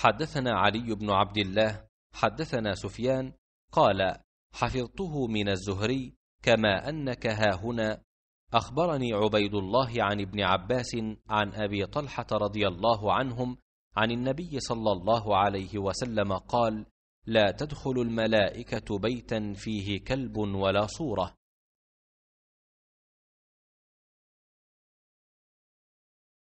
حدثنا علي بن عبد الله حدثنا سفيان قال حفظته من الزهري كما انك ها هنا اخبرني عبيد الله عن ابن عباس عن ابي طلحه رضي الله عنهم عن النبي صلى الله عليه وسلم قال لا تدخل الملائكه بيتا فيه كلب ولا صوره